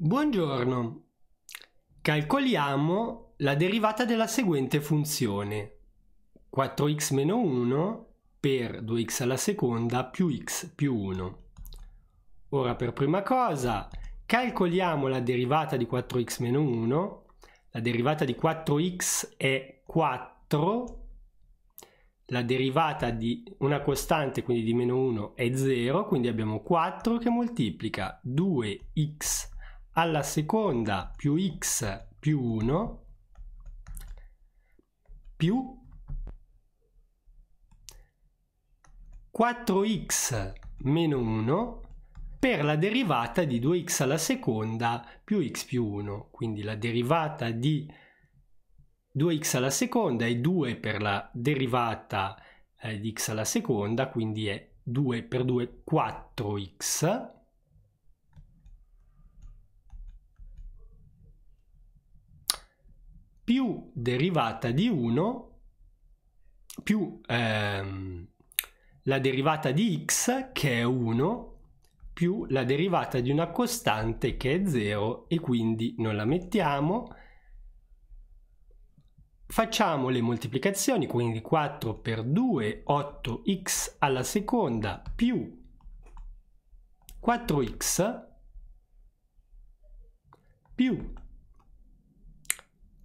Buongiorno. Calcoliamo la derivata della seguente funzione. 4x meno 1 per 2x alla seconda più x più 1. Ora per prima cosa calcoliamo la derivata di 4x meno 1. La derivata di 4x è 4. La derivata di una costante, quindi di meno 1, è 0, quindi abbiamo 4 che moltiplica 2x più 1 alla seconda più x più 1 più 4x meno 1 per la derivata di 2x alla seconda più x più 1, quindi la derivata di 2x alla seconda è 2 per la derivata eh, di x alla seconda, quindi è 2 per 2 4x derivata di 1 più ehm, la derivata di x che è 1 più la derivata di una costante che è 0 e quindi non la mettiamo. Facciamo le moltiplicazioni, quindi 4 per 2, 8x alla seconda più 4x più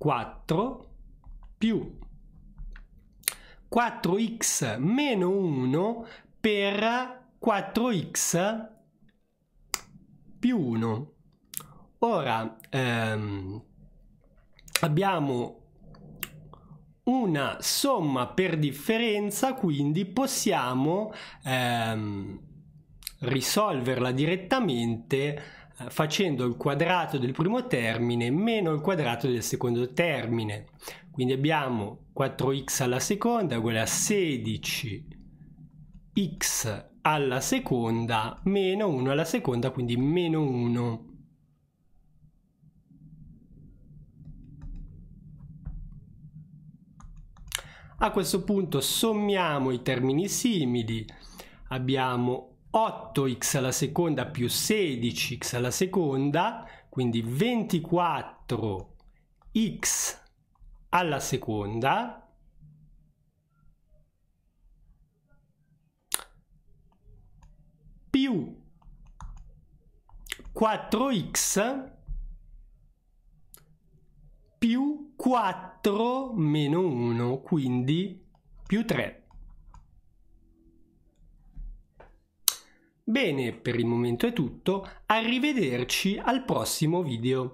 4 più 4x meno 1 per 4x più 1. Ora ehm, abbiamo una somma per differenza, quindi possiamo ehm, risolverla direttamente facendo il quadrato del primo termine meno il quadrato del secondo termine. Quindi abbiamo 4x alla seconda uguale a 16x alla seconda meno 1 alla seconda, quindi meno 1. A questo punto sommiamo i termini simili, abbiamo 8x alla seconda più 16x alla seconda, quindi 24x alla seconda più 4x più 4 meno 1, quindi più 3. Bene, per il momento è tutto, arrivederci al prossimo video.